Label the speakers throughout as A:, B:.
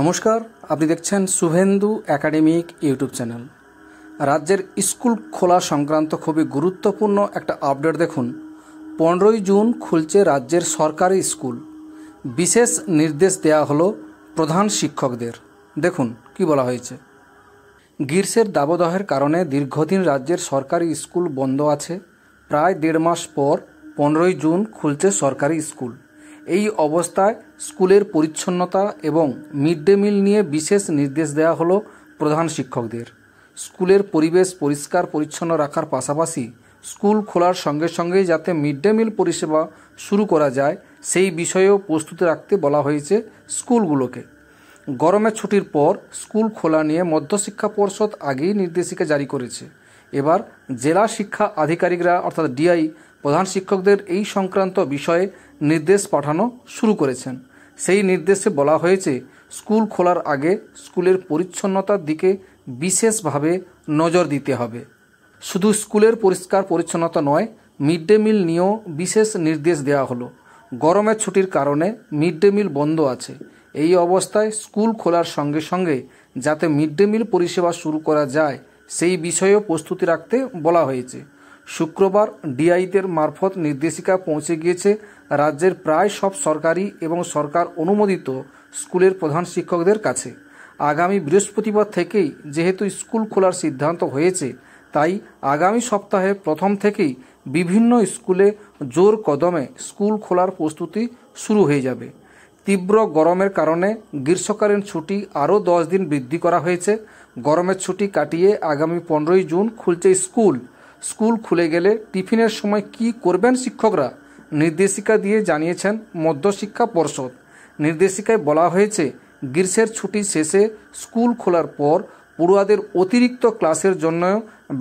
A: নমস্কার আপনি দেখছেন শুভেন্দু একাডেমিক ইউটিউব চ্যানেল রাজ্যের স্কুল খোলা সংক্রান্ত খুবই গুরুত্বপূর্ণ একটা আপডেট দেখুন পনেরোই জুন খুলছে রাজ্যের সরকারি স্কুল বিশেষ নির্দেশ দেয়া হলো প্রধান শিক্ষকদের দেখুন কি বলা হয়েছে গ্রীষ্মের দাবদাহের কারণে দীর্ঘদিন রাজ্যের সরকারি স্কুল বন্ধ আছে প্রায় দেড় মাস পর পনেরোই জুন খুলছে সরকারি স্কুল এই অবস্থায় স্কুলের পরিচ্ছন্নতা এবং মিড ডে মিল নিয়ে বিশেষ নির্দেশ দেওয়া হলো প্রধান শিক্ষকদের স্কুলের পরিবেশ পরিষ্কার পরিচ্ছন্ন রাখার পাশাপাশি স্কুল খোলার সঙ্গে সঙ্গেই যাতে মিড ডে মিল পরিষেবা শুরু করা যায় সেই বিষয়েও প্রস্তুত রাখতে বলা হয়েছে স্কুলগুলোকে গরমের ছুটির পর স্কুল খোলা নিয়ে মধ্যশিক্ষা পর্ষদ আগেই নির্দেশিকা জারি করেছে এবার জেলা শিক্ষা আধিকারিকরা অর্থাৎ ডিআই প্রধান শিক্ষকদের এই সংক্রান্ত বিষয়ে নির্দেশ পাঠানো শুরু করেছেন সেই নির্দেশে বলা হয়েছে স্কুল খোলার আগে স্কুলের পরিচ্ছন্নতার দিকে বিশেষভাবে নজর দিতে হবে শুধু স্কুলের পরিষ্কার পরিচ্ছন্নতা নয় মিড ডে মিল নিয়েও বিশেষ নির্দেশ দেওয়া হলো গরমের ছুটির কারণে মিড ডে মিল বন্ধ আছে এই অবস্থায় স্কুল খোলার সঙ্গে সঙ্গে যাতে মিড ডে মিল পরিষেবা শুরু করা যায় সেই বিষয়েও প্রস্তুতি রাখতে বলা হয়েছে শুক্রবার ডিআইদের মারফত নির্দেশিকা পৌঁছে গিয়েছে রাজ্যের প্রায় সব সরকারি এবং সরকার অনুমোদিত স্কুলের প্রধান শিক্ষকদের কাছে আগামী বৃহস্পতিবার থেকেই যেহেতু স্কুল খোলার সিদ্ধান্ত হয়েছে তাই আগামী সপ্তাহে প্রথম থেকেই বিভিন্ন স্কুলে জোর কদমে স্কুল খোলার প্রস্তুতি শুরু হয়ে যাবে তীব্র গরমের কারণে গ্রীষ্মকালীন ছুটি আরও দশ দিন বৃদ্ধি করা হয়েছে গরমের ছুটি কাটিয়ে আগামী পনেরোই জুন খুলছে স্কুল স্কুল খুলে গেলে টিফিনের সময় কি করবেন শিক্ষকরা নির্দেশিকা দিয়ে জানিয়েছেন মধ্যশিক্ষা পর্ষদ নির্দেশিকায় বলা হয়েছে গ্রীষ্মের ছুটি শেষে স্কুল খোলার পর পড়ুয়াদের অতিরিক্ত ক্লাসের জন্য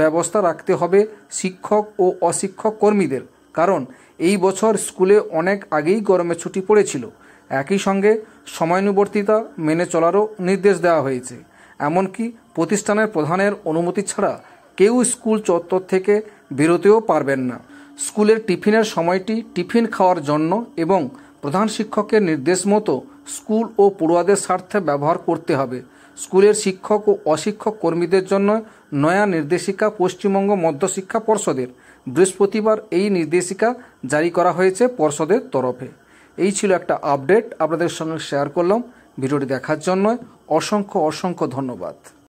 A: ব্যবস্থা রাখতে হবে শিক্ষক ও অশিক্ষক কর্মীদের কারণ এই বছর স্কুলে অনেক আগেই গরমে ছুটি পড়েছিল একই সঙ্গে সময়ানুবর্তিতা মেনে চলারও নির্দেশ দেওয়া হয়েছে এমনকি প্রতিষ্ঠানের প্রধানের অনুমতি ছাড়া কেউ স্কুল চত্বর থেকে বেরোতেও পারবেন না স্কুলের টিফিনের সময়টি টিফিন খাওয়ার জন্য এবং প্রধান শিক্ষকের নির্দেশ মতো স্কুল ও পড়ুয়াদের স্বার্থে ব্যবহার করতে হবে স্কুলের শিক্ষক ও অশিক্ষক কর্মীদের জন্য নয়া নির্দেশিকা পশ্চিমবঙ্গ মধ্যশিক্ষা পর্ষদের বৃহস্পতিবার এই নির্দেশিকা জারি করা হয়েছে পর্ষদের তরফে এই ছিল একটা আপডেট আপনাদের সঙ্গে শেয়ার করলাম ভিডিওটি দেখার জন্য অসংখ্য অসংখ্য ধন্যবাদ